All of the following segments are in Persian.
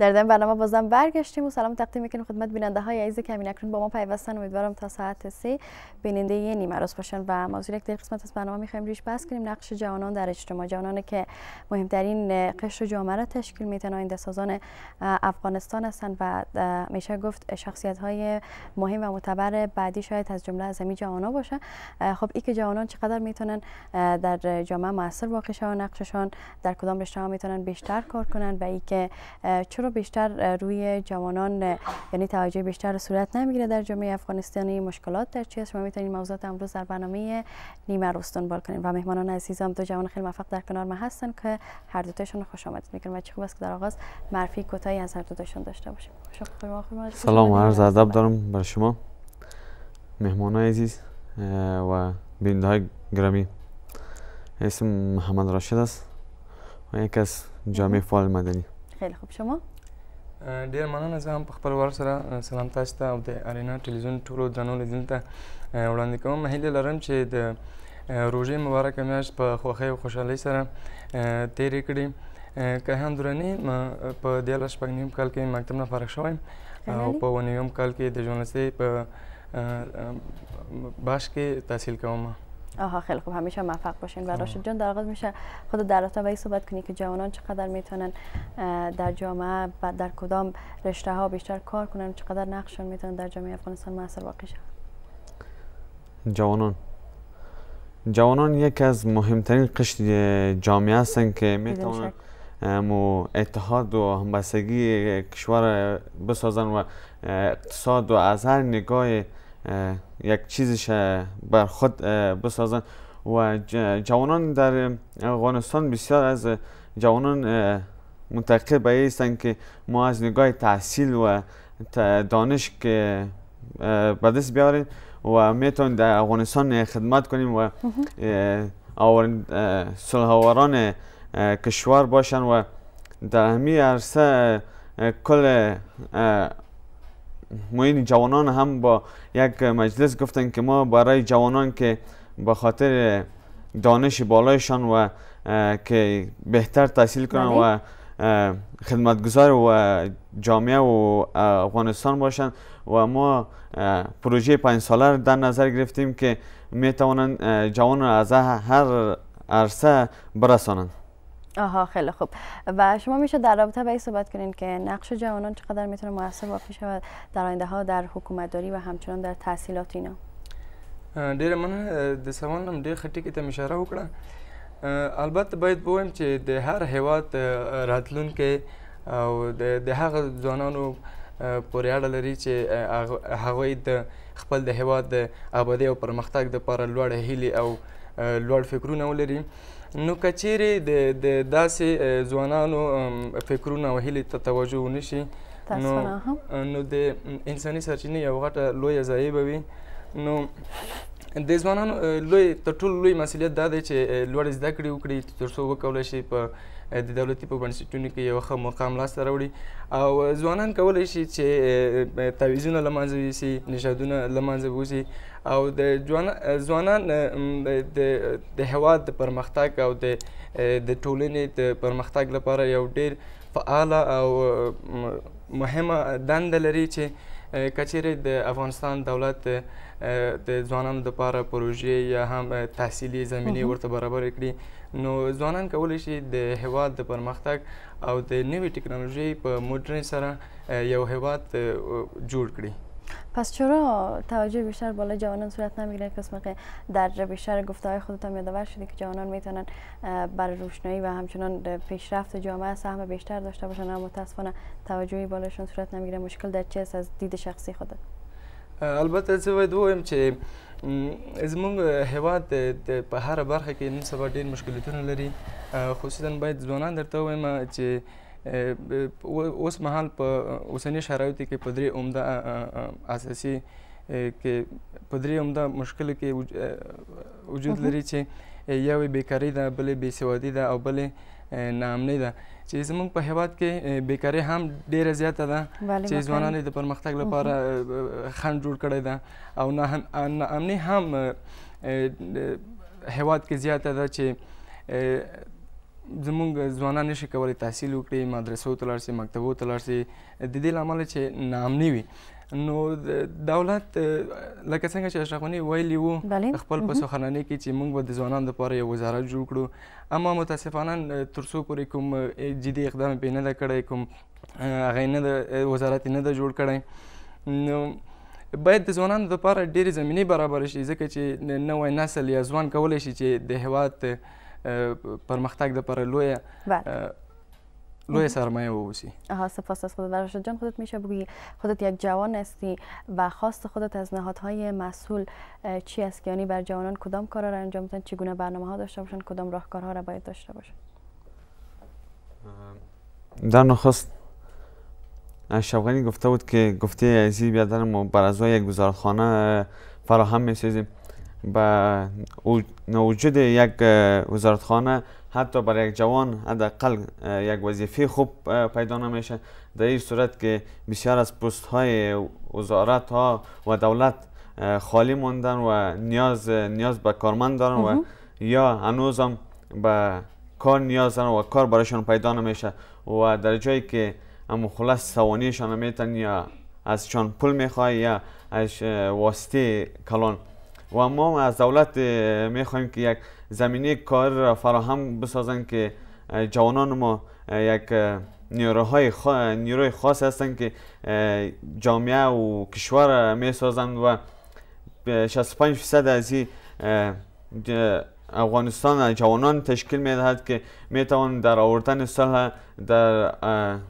در دن برنامه بازم برگشتیم و سلام تقدیم میکنیم خدمت بیننده های عزیز که همین اکنون با ما پیوستن امیدوارم تا ساعت سه بیننده یه نیمه روز باشن و موضوع یک قسمت از برنامه میخوایم ریش بحث کنیم نقش جوانان در اجتماع جوانان که مهمترین قشر جامعه را تشکیل میدن آینده سازان افغانستان هستند و میشه گفت شخصیت های مهم و معتبر بعدی شاید از جمله از همین ها باشه خب این که جوانان چقدر میتونن در جامعه موثر واقع شون نقششان در کدام رشته ها میتونن بیشتر کار کنن و اینکه که چرا بیشتر روی جوانان یعنی توجه بیشتر صورت نمیگیره در جامعه افغانستانی مشکلات در چی است شما میتونید موضوعات امروز در برنامه نیمه رو بالکن کنید و مهمانان عزیزم دو جوان خیلی موفق در کنار ما هستن که هر تاشون خوش آمدید میکنم و چه خوب است که در آغاز معرفی کوتاهی از هر تاشون داشته باشیم سلام و عرض ادب دارم بر شما مهمان عزیز و بیننده گرامی اسم محمد راشد است و یک از جامعه فعال مدنی خیلی خوب شما ډیر مننه زه هم په خپل ور سره سلام تاسو ته او د ارینا ټلویزیون ټولو درنو لیدونکو ته وړاندې کوم هیله لرم چې د روژې مبارکه میاشت په خوښۍ او خوشحالۍ سره تیرې کړي که هم درنې په دیارلس شپږ نیم کال کې مکتب نه فارغ شوی او په اوه نویم کال کې د ژورنالستۍ په باش کې تحصیل کوم آها خیلی خوب همیشه موفق باشین و راشد جان در آغاز میشه خود در رابطه با صحبت کنی که جوانان چقدر میتونن در جامعه و در کدام رشته ها بیشتر کار کنن چقدر نقششون میتونن در جامعه افغانستان مؤثر واقع شن جوانان جوانان یک از مهمترین قشر جامعه هستند که میتونن مو اتحاد و همبستگی کشور بسازن و اقتصاد و از هر نگاه یک چیزش بر خود بسازن و جوانان در افغانستان بسیار از جوانان منتقل به هستند که ما از نگاه تحصیل و دانش که به دست بیاریم و میتونیم در افغانستان خدمت کنیم و سلحواران کشور باشن و در همین عرصه کل موین یعنی جوانان هم با یک مجلس گفتن که ما برای جوانان که به خاطر دانش بالایشان و که بهتر تحصیل کنند بله. و خدمتگزار و جامعه و افغانستان باشند و ما پروژه پنج ساله در نظر گرفتیم که می جوان را از هر عرصه برسانند آها خیلی خوب و شما میشه در رابطه به این صحبت کنین که نقش جوانان چقدر میتونه موثر واقع شود در آینده ها در حکومت داری و همچنان در تحصیلات اینا ډیره مننه د سوال نم ډیر خټی کې ته اشاره وکړه البته باید بویم چې د هر هیواد راتلونکي او د هغه ځوانانو پورې اړه لري چې هغوی د خپل د هیواد د ابادۍ او پرمختګ دپاره لوړ هیلې او لوړ فکرونه ولري نو کچیرې د د داسې ځوانانو فکرونه او هیلې ته توجه ونشي نو نو د انساني سرچینې یو غټه لویه ضایع به وي نو د ځوانانو لوی تر ټولو لوی مسولیت دا دی چې لوړ زده کړې وکړي ترڅو وکولی شي په د دولتي په بنسټونو کې یو ښه مقام لاسته راوړي او ځوانان کولی شي چې تعویزونه له منځه یوسي نژادونه له منځه یوسي او د ځوانان د هېواد د پرمختګ او د ټولنې د پرمختګ لپاره یو ډېر فعاله او مهمه دنده لري چې کچېرې د افغانستان دولت د ځوانانو لپاره پروژې یا هم تحصیلي زمینې ورته برابر کړي نو ځوانان کولی شي د هیواد د پرمختګ او د نوې ټکنالوژۍ په مدرن سره یو هیواد جوړ کړي پس چرا توجه بیشتر بالا جوانان صورت نمیگیره قسم در بیشتر گفته های خودتان یادآور شده که جوانان میتونن بر روشنایی و همچنان پیشرفت جامعه سهم بیشتر داشته باشن اما متاسفانه توجهی بالاشون صورت نمیگیره مشکل در چه از دید شخصی خودت البته زه باید ووایم چې زموږ هیواد په هر برخه کې نن سبا ډیر مشکلاتونه لري خصوصا باید ځوانان درته ووایم چې اوس مهال په اوسنی شرایطو کې په درې عمده اساسي کې په درې عمده مشکل کې وجود لري چې یو بیکاری ده بلې بېسوادي ده او بلې ناامنۍ ده چې زموږ په هیواد کې بیکاری هم ډیره زیاته ده چې ځوانان د پرمختګ لپاره خنډ جوړ کړی ده او ناامنۍ هم هیواد کې زیاته ده چې زمونږ ځوانان نشي کولی تحصیل وکړي مدرسو ته لاړ شي مکتبو ته لاړ شي د دې له امله چې ناامني وي نو دولت لکه څنګه چې اشرف غني ویلي وو خپل په سخنرانۍ کې چې موږ به د ځوانانو لپاره یو وزارت جوړ کړو اما متاسفانه تر څو پورې کوم جدي اقدام پې نه ده کړی کوم هغه نه ده وزارت نه ده جوړ کړی نو باید د ځوانانو لپاره ډېرې زمینې برابرې شي ځکه چې نوی نسل یا ځوان کولی شي چې د هیواد پرمختګ پر لوی لوی سرمایه ووسی آها سپاس از خودت در خودت میشه بگی خودت یک جوان هستی و خواست خودت از نهادهای مسئول چی است یعنی بر جوانان کدام کارا را انجام بدن چگونه برنامه ها داشته باشن کدام راهکارها را باید داشته باشن در نخست شبغنی گفته بود که گفته ازی بیادن ما بر ازای یک گزارخانه فراهم میسازیم به وجود یک وزارتخانه حتی برای یک جوان حداقل یک وظیفه خوب پیدا نمیشه در این صورت که بسیار از پست های وزارت ها و دولت خالی موندن و نیاز نیاز به کارمند دارن و یا هنوز هم به کار نیاز دارن و کار برایشان پیدا نمیشه و در جایی که اما خلاص سوانیشان میتن یا چون پول میخوای یا از واسطه کلان و ما از دولت میخوایم که یک زمینه کار را فراهم بسازند که جوانان ما یک نیروهای خاص هستند که جامعه و کشور می سازند و 65 فیصد از این افغانستان جوانان تشکیل می دهد که می توان در آوردن صلح در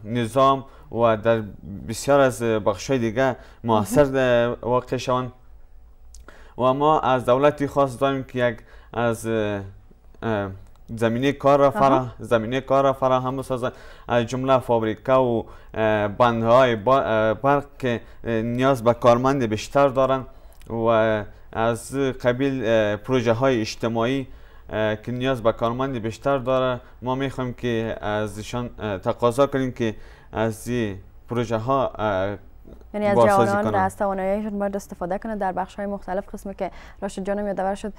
نظام و در بسیار از بخش دیگه موثر واقع شوند و ما از دولتی خواست داریم که یک از زمینه کار را فرا زمینه کار را فراهم بسازد از جمله فابریکا و بندهای برق که نیاز به کارمند بیشتر دارن و از قبیل پروژه های اجتماعی که نیاز به کارمند بیشتر داره ما میخوایم که از ایشان تقاضا کنیم که از پروژه ها یعنی از جوانان از تواناییشون باید استفاده کنه در بخش های مختلف قسمی که راشد جانم یادآور شد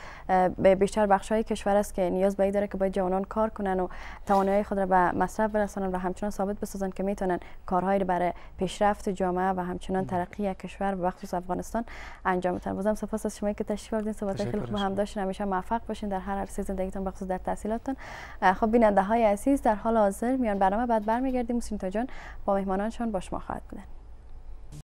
به بیشتر بخش های کشور است که نیاز به داره که باید جوانان کار کنن و توانایی خود را به مصرف برسانن و همچنان ثابت بسازن که میتونن کارهایی رو برای پیشرفت جامعه و همچنان ترقی کشور به خصوص افغانستان انجام بدن بازم سپاس از شما که تشریف آوردین صحبت خیلی خوب هم داشتین همیشه موفق باشین در هر عرصه زندگیتون بخصوص در تحصیلاتتون خب بیننده های عزیز در حال حاضر میان برنامه بعد برمیگردیم سینتا جان با مهمانانشان با شما خواهد بودن